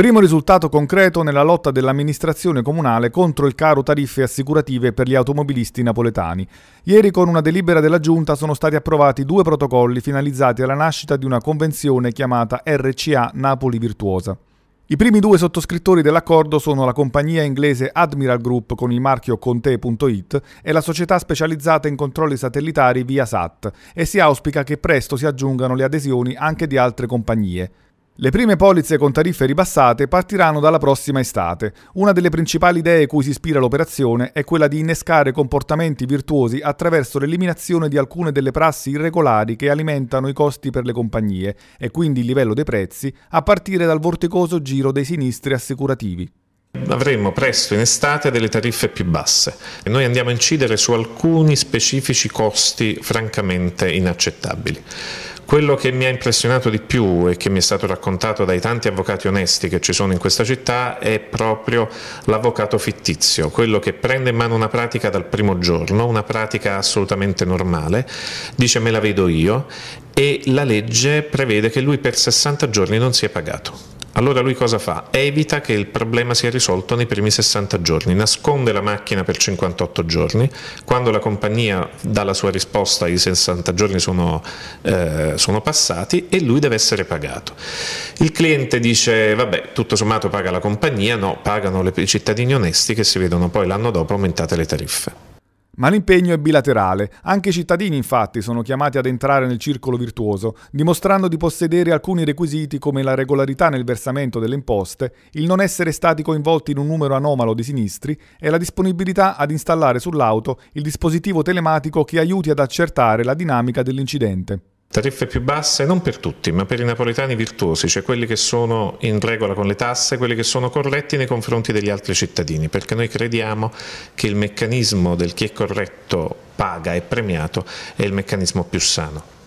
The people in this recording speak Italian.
Primo risultato concreto nella lotta dell'amministrazione comunale contro il caro tariffe assicurative per gli automobilisti napoletani. Ieri con una delibera della Giunta sono stati approvati due protocolli finalizzati alla nascita di una convenzione chiamata RCA Napoli Virtuosa. I primi due sottoscrittori dell'accordo sono la compagnia inglese Admiral Group con il marchio Conte.it e la società specializzata in controlli satellitari ViaSat e si auspica che presto si aggiungano le adesioni anche di altre compagnie. Le prime polizze con tariffe ribassate partiranno dalla prossima estate. Una delle principali idee cui si ispira l'operazione è quella di innescare comportamenti virtuosi attraverso l'eliminazione di alcune delle prassi irregolari che alimentano i costi per le compagnie e quindi il livello dei prezzi, a partire dal vorticoso giro dei sinistri assicurativi avremo presto in estate delle tariffe più basse e noi andiamo a incidere su alcuni specifici costi francamente inaccettabili. Quello che mi ha impressionato di più e che mi è stato raccontato dai tanti avvocati onesti che ci sono in questa città è proprio l'avvocato fittizio, quello che prende in mano una pratica dal primo giorno, una pratica assolutamente normale, dice me la vedo io e la legge prevede che lui per 60 giorni non sia pagato. Allora lui cosa fa? Evita che il problema sia risolto nei primi 60 giorni, nasconde la macchina per 58 giorni, quando la compagnia dà la sua risposta i 60 giorni sono, eh, sono passati e lui deve essere pagato. Il cliente dice vabbè tutto sommato paga la compagnia, no, pagano i cittadini onesti che si vedono poi l'anno dopo aumentate le tariffe. Ma l'impegno è bilaterale, anche i cittadini infatti sono chiamati ad entrare nel circolo virtuoso, dimostrando di possedere alcuni requisiti come la regolarità nel versamento delle imposte, il non essere stati coinvolti in un numero anomalo di sinistri e la disponibilità ad installare sull'auto il dispositivo telematico che aiuti ad accertare la dinamica dell'incidente. Tariffe più basse non per tutti, ma per i napoletani virtuosi, cioè quelli che sono in regola con le tasse, quelli che sono corretti nei confronti degli altri cittadini, perché noi crediamo che il meccanismo del chi è corretto paga e premiato è il meccanismo più sano.